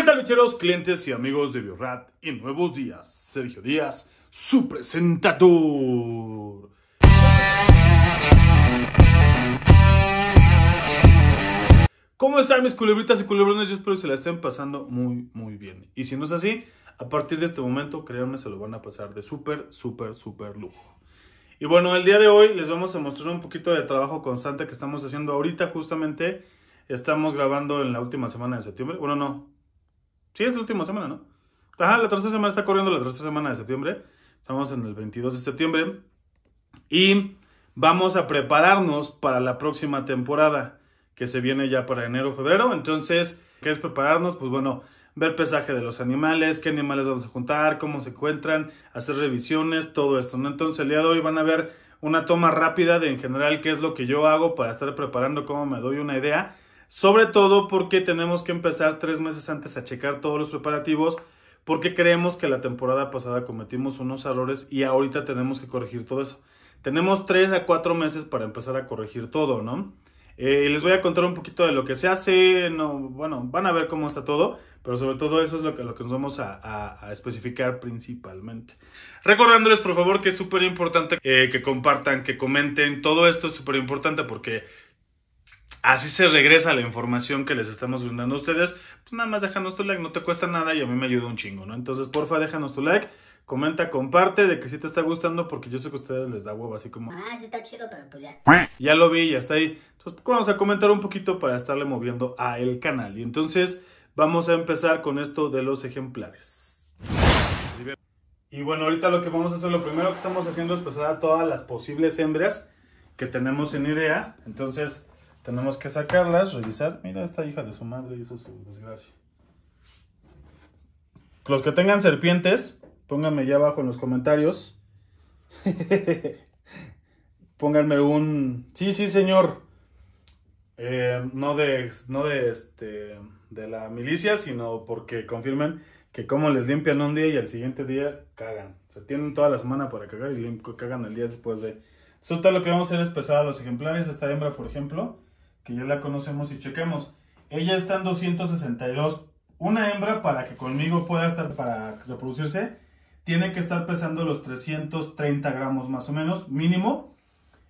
¿Qué tal lucheros, clientes y amigos de Biorat y Nuevos Días? Sergio Díaz, su presentador. ¿Cómo están mis culebritas y culebrones? Yo espero que se la estén pasando muy, muy bien. Y si no es así, a partir de este momento, créanme, se lo van a pasar de súper, súper, súper lujo. Y bueno, el día de hoy les vamos a mostrar un poquito de trabajo constante que estamos haciendo ahorita, justamente. Estamos grabando en la última semana de septiembre. Bueno, no, Sí, es la última semana, ¿no? Ajá, la tercera semana está corriendo la tercera semana de septiembre. Estamos en el 22 de septiembre. Y vamos a prepararnos para la próxima temporada que se viene ya para enero, febrero. Entonces, ¿qué es prepararnos? Pues bueno, ver pesaje de los animales, qué animales vamos a juntar, cómo se encuentran, hacer revisiones, todo esto. ¿no? Entonces, el día de hoy van a ver una toma rápida de en general qué es lo que yo hago para estar preparando, cómo me doy una idea sobre todo porque tenemos que empezar tres meses antes a checar todos los preparativos porque creemos que la temporada pasada cometimos unos errores y ahorita tenemos que corregir todo eso. Tenemos tres a cuatro meses para empezar a corregir todo, ¿no? Eh, les voy a contar un poquito de lo que se hace, no, bueno, van a ver cómo está todo, pero sobre todo eso es lo que, lo que nos vamos a, especificar principalmente. Recordándoles por favor que es súper importante eh, que compartan, que comenten, todo esto es súper importante porque Así se regresa la información que les estamos brindando a ustedes. Pues nada más déjanos tu like, no te cuesta nada y a mí me ayuda un chingo, ¿no? Entonces, porfa, déjanos tu like, comenta, comparte de que sí te está gustando porque yo sé que a ustedes les da huevo, así como... Ah, sí está chido, pero pues ya. Ya lo vi, ya está ahí. Entonces, vamos a comentar un poquito para estarle moviendo a el canal. Y entonces, vamos a empezar con esto de los ejemplares. Y bueno, ahorita lo que vamos a hacer, lo primero que estamos haciendo es pasar a todas las posibles hembras que tenemos en idea. Entonces tenemos que sacarlas, revisar. Mira, esta hija de su madre hizo su desgracia. Los que tengan serpientes, pónganme ya abajo en los comentarios. pónganme un... Sí, sí, señor. Eh, no de, no de, este, de la milicia, sino porque confirmen que como les limpian un día y al siguiente día cagan. O sea, tienen toda la semana para cagar y cagan el día después de... Entonces, lo que vamos a hacer es pesar a los ejemplares. Esta hembra, por ejemplo, que ya la conocemos y chequemos. Ella está en 262. Una hembra, para que conmigo pueda estar para reproducirse, tiene que estar pesando los 330 gramos más o menos, mínimo,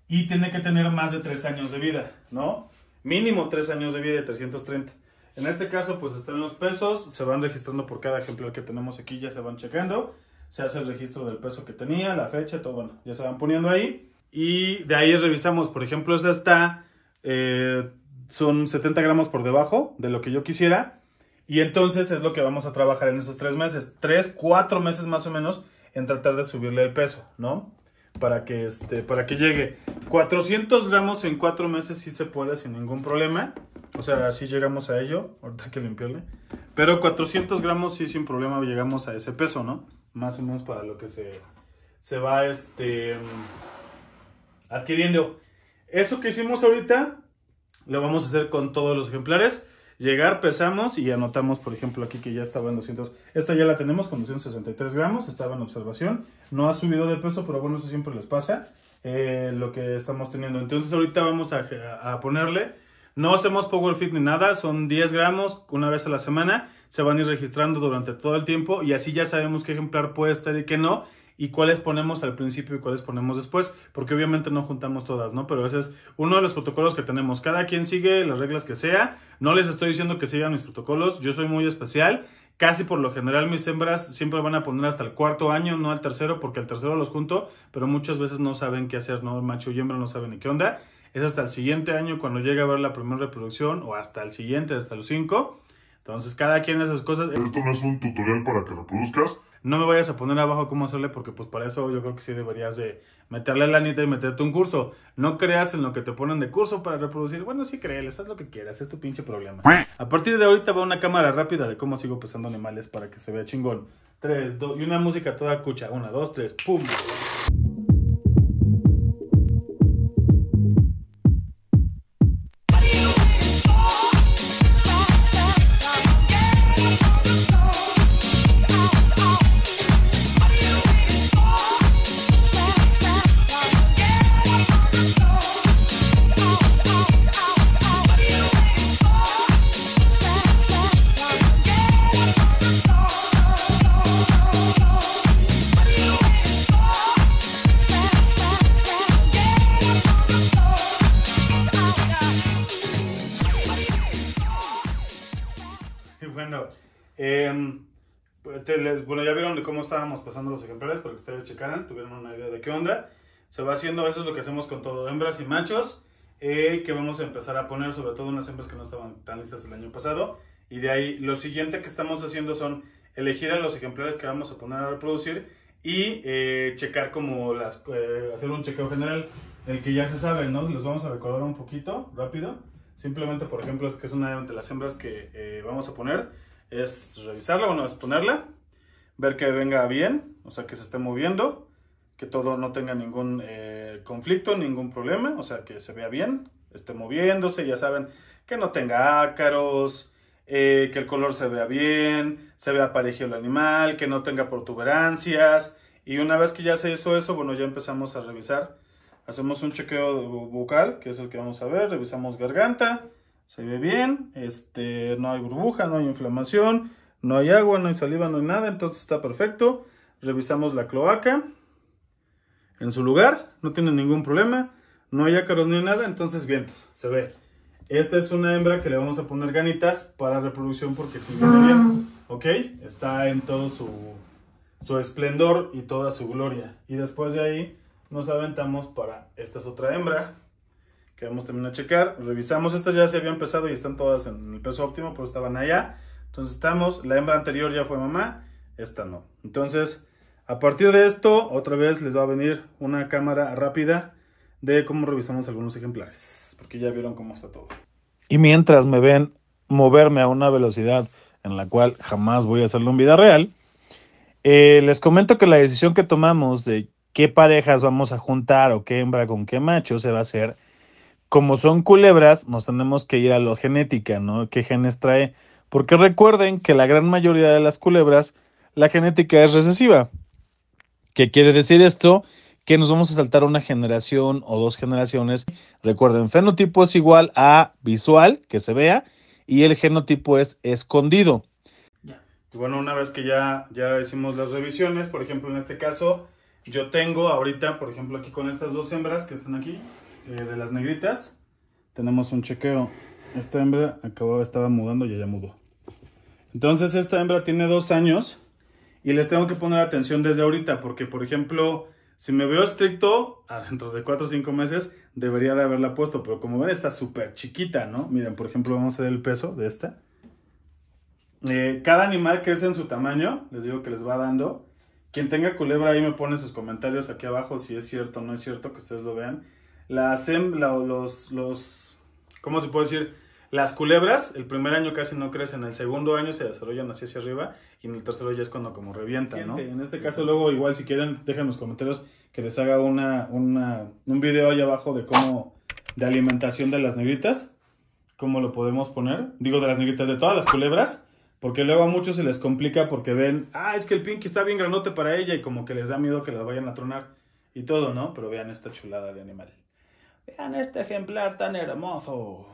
y tiene que tener más de 3 años de vida, ¿no? Mínimo 3 años de vida de 330. En este caso, pues están los pesos, se van registrando por cada ejemplar que tenemos aquí, ya se van checando, se hace el registro del peso que tenía, la fecha, todo, bueno, ya se van poniendo ahí. Y de ahí revisamos, por ejemplo, esa está eh, son 70 gramos por debajo de lo que yo quisiera. Y entonces es lo que vamos a trabajar en esos tres meses. Tres, cuatro meses más o menos en tratar de subirle el peso, ¿no? Para que, este, para que llegue. 400 gramos en cuatro meses si se puede sin ningún problema. O sea, si llegamos a ello. Ahorita hay que limpiarle. Pero 400 gramos sí sin problema llegamos a ese peso, ¿no? Más o menos para lo que se, se va este, adquiriendo. Eso que hicimos ahorita lo vamos a hacer con todos los ejemplares. Llegar, pesamos y anotamos, por ejemplo, aquí que ya estaba en 200. Esta ya la tenemos con 263 gramos, estaba en observación. No ha subido de peso, pero bueno, eso siempre les pasa. Eh, lo que estamos teniendo. Entonces ahorita vamos a, a ponerle no hacemos Power Fit ni nada, son 10 gramos una vez a la semana, se van a ir registrando durante todo el tiempo y así ya sabemos qué ejemplar puede estar y qué no y cuáles ponemos al principio y cuáles ponemos después, porque obviamente no juntamos todas, ¿no? Pero ese es uno de los protocolos que tenemos. Cada quien sigue las reglas que sea. No les estoy diciendo que sigan mis protocolos, yo soy muy especial. Casi por lo general mis hembras siempre van a poner hasta el cuarto año, no al tercero, porque al tercero los junto, pero muchas veces no saben qué hacer, ¿no? Macho y hembra no saben ni qué onda. Es hasta el siguiente año cuando llega a ver la primera reproducción, o hasta el siguiente, hasta los cinco. Entonces, cada quien esas cosas. Esto no es un tutorial para que reproduzcas no me vayas a poner abajo cómo hacerle porque pues para eso yo creo que sí deberías de meterle la neta y meterte un curso. No creas en lo que te ponen de curso para reproducir. Bueno, sí créeles, haz lo que quieras, es tu pinche problema. A partir de ahorita va una cámara rápida de cómo sigo pesando animales para que se vea chingón. 3, 2 y una música toda cucha. Una dos, tres, pum. Em, pues, bueno, ya vieron de cómo estábamos pasando los ejemplares para que ustedes checaran, tuvieron una idea de qué onda. Se va haciendo, eso es lo que hacemos con todo, hembras y machos, eh, que vamos a empezar a poner, sobre todo unas hembras que no estaban tan listas el año pasado. Y de ahí, lo siguiente que estamos haciendo son elegir a los ejemplares que vamos a poner a reproducir y eh, checar como las, eh, hacer un chequeo general, el que ya se sabe, ¿no? Les vamos a recordar un poquito, rápido. Simplemente, por ejemplo, es que es una de las hembras que vamos a poner es revisarla, bueno, es ponerla, ver que venga bien, o sea, que se esté moviendo, que todo no tenga ningún eh, conflicto, ningún problema, o sea, que se vea bien, esté moviéndose, ya saben, que no tenga ácaros, eh, que el color se vea bien, se vea parejo el animal, que no tenga protuberancias. Y una vez que ya se hizo eso, bueno, ya empezamos a revisar. Hacemos un chequeo bucal, que es el que vamos a ver, revisamos garganta, se ve bien, este, no hay burbuja, no hay inflamación, no hay agua, no hay saliva, no hay nada, entonces está perfecto. Revisamos la cloaca en su lugar, no tiene ningún problema, no hay ácaros ni nada, entonces vientos, se ve. Esta es una hembra que le vamos a poner ganitas para reproducción porque sigue bien, ¿ok? Está en todo su, su esplendor y toda su gloria. Y después de ahí nos aventamos para esta es otra hembra que vamos también a checar. Revisamos, estas ya se habían pesado y están todas en el peso óptimo, pero estaban allá. Entonces estamos, la hembra anterior ya fue mamá, esta no. Entonces, a partir de esto, otra vez les va a venir una cámara rápida de cómo revisamos algunos ejemplares, porque ya vieron cómo está todo. Y mientras me ven moverme a una velocidad en la cual jamás voy a hacerlo en vida real, eh, les comento que la decisión que tomamos de qué parejas vamos a juntar o qué hembra con qué macho se va a hacer como son culebras, nos tenemos que ir a lo genética, ¿no? ¿Qué genes trae? Porque recuerden que la gran mayoría de las culebras, la genética es recesiva. ¿Qué quiere decir esto? Que nos vamos a saltar una generación o dos generaciones. Recuerden, fenotipo es igual a visual, que se vea, y el genotipo es escondido. Y bueno, una vez que ya, ya hicimos las revisiones, por ejemplo, en este caso, yo tengo ahorita, por ejemplo, aquí con estas dos hembras que están aquí, eh, de las negritas, tenemos un chequeo. Esta hembra acababa, estaba mudando y ya mudó. Entonces esta hembra tiene dos años y les tengo que poner atención desde ahorita porque, por ejemplo, si me veo estricto, dentro de 4 o 5 meses debería de haberla puesto, pero como ven está súper chiquita, ¿no? Miren, por ejemplo, vamos a ver el peso de esta. Eh, cada animal crece en su tamaño, les digo que les va dando. Quien tenga culebra ahí me pone sus comentarios aquí abajo si es cierto o no es cierto, que ustedes lo vean. Las, los, los, ¿cómo se puede decir? Las culebras, el primer año casi no crecen, el segundo año se desarrollan así hacia arriba y en el tercero ya es cuando como revienta ¿no? En este caso luego igual si quieren dejen los comentarios que les haga una, un video ahí abajo de cómo, de alimentación de las negritas, cómo lo podemos poner, digo de las negritas, de todas las culebras, porque luego a muchos se les complica porque ven, ah, es que el pinky está bien granote para ella y como que les da miedo que las vayan a tronar y todo, ¿no? Pero vean esta chulada de animal. Vean este ejemplar tan hermoso.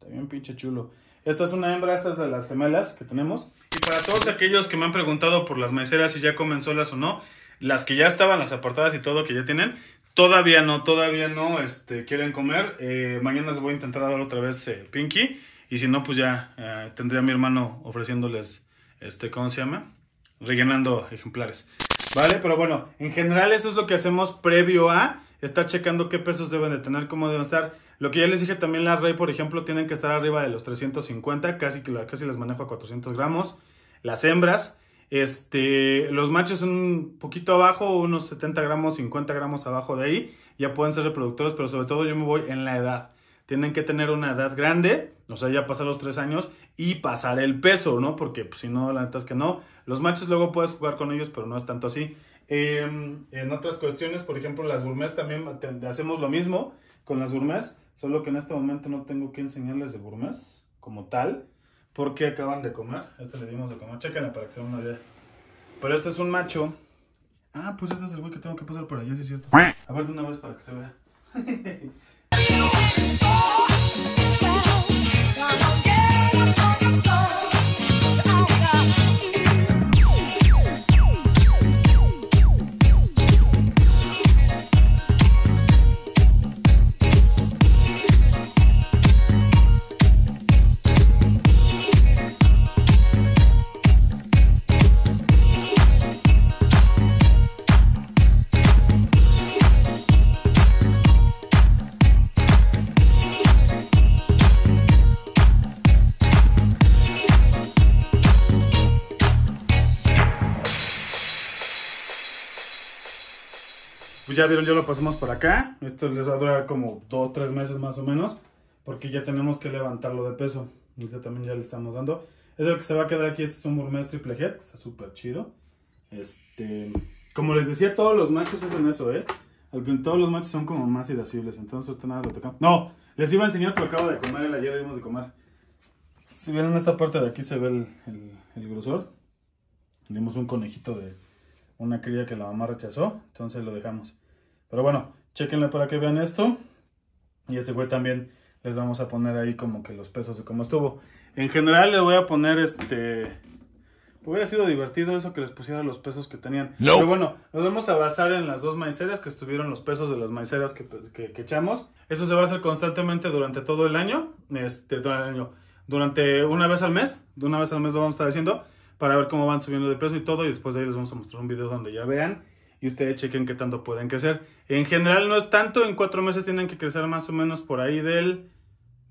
También pinche chulo. Esta es una hembra, esta es de las gemelas que tenemos. Y para todos aquellos que me han preguntado por las maceras si ya comen solas o no, las que ya estaban, las apartadas y todo que ya tienen, todavía no, todavía no este, quieren comer. Eh, mañana les voy a intentar dar otra vez el eh, Pinky. Y si no, pues ya eh, tendría a mi hermano ofreciéndoles, este, ¿cómo se llama? Rellenando ejemplares. ¿Vale? Pero bueno, en general eso es lo que hacemos previo a Está checando qué pesos deben de tener, cómo deben estar. Lo que ya les dije también, la Rey, por ejemplo, tienen que estar arriba de los 350, casi, casi las manejo a 400 gramos. Las hembras, este, los machos un poquito abajo, unos 70 gramos, 50 gramos abajo de ahí. Ya pueden ser reproductores, pero sobre todo yo me voy en la edad. Tienen que tener una edad grande, o sea, ya pasar los 3 años y pasar el peso, ¿no? Porque pues, si no, la neta es que no. Los machos luego puedes jugar con ellos, pero no es tanto así. Em, en otras cuestiones, por ejemplo, las gourmets también hacemos lo mismo con las gourmets, solo que en este momento no tengo que enseñarles de gourmets como tal, porque acaban de comer. Este le dimos de comer, chequenla para que se vea. una idea. Pero este es un macho. Ah, pues este es el güey que tengo que pasar por allá, sí es cierto. A ver de una vez para que se vea. ya vieron, ya lo pasamos por acá. Esto le va a durar como 2, 3 meses más o menos. Porque ya tenemos que levantarlo de peso. Este también ya le estamos dando. Es el que se va a quedar aquí. Este es un Burmés Triple Head. está súper chido. Este, como les decía, todos los machos hacen eso, ¿eh? al Todos los machos son como más irascibles. Entonces nada ¡No! Les iba a enseñar que acabo de comer. El ayer dimos de comer. Si ven en esta parte de aquí se ve el, el grosor. Dimos un conejito de una cría que la mamá rechazó. Entonces lo dejamos. Pero bueno, chequenle para que vean esto. Y este güey también les vamos a poner ahí como que los pesos de cómo estuvo. En general les voy a poner este... Hubiera sido divertido eso que les pusiera los pesos que tenían. No. Pero bueno, nos vamos a basar en las dos maiceras que estuvieron los pesos de las maiceras que, pues, echamos. Eso se va a hacer constantemente durante todo el año. Este, todo el año. Durante una vez al mes. De una vez al mes lo vamos a estar haciendo. Para ver cómo van subiendo de peso y todo. Y después de ahí les vamos a mostrar un video donde ya vean y ustedes chequen qué tanto pueden crecer. En general no es tanto, en cuatro meses tienen que crecer más o menos por ahí del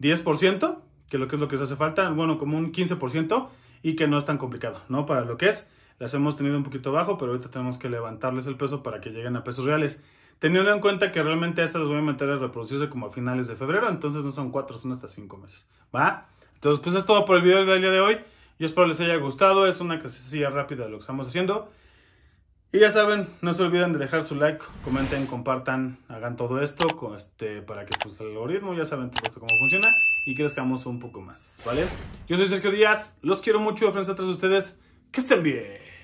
10%, que lo que es lo que les hace falta, bueno, como un 15%, y que no es tan complicado, ¿no? Para lo que es, las hemos tenido un poquito bajo, pero ahorita tenemos que levantarles el peso para que lleguen a pesos reales. Teniendo en cuenta que realmente estas las voy a meter a reproducirse como a finales de febrero, entonces no son cuatro, son hasta cinco meses, ¿va? Entonces, pues es todo por el video del día de hoy. Yo espero les haya gustado, es una clase rápida de lo que estamos haciendo. Y ya saben, no se olviden de dejar su like, comenten, compartan, hagan todo esto este, para que pues, el algoritmo ya saben todo esto cómo funciona y crezcamos un poco más, ¿vale? Yo soy Sergio Díaz, los quiero mucho, frente a de ustedes, que estén bien.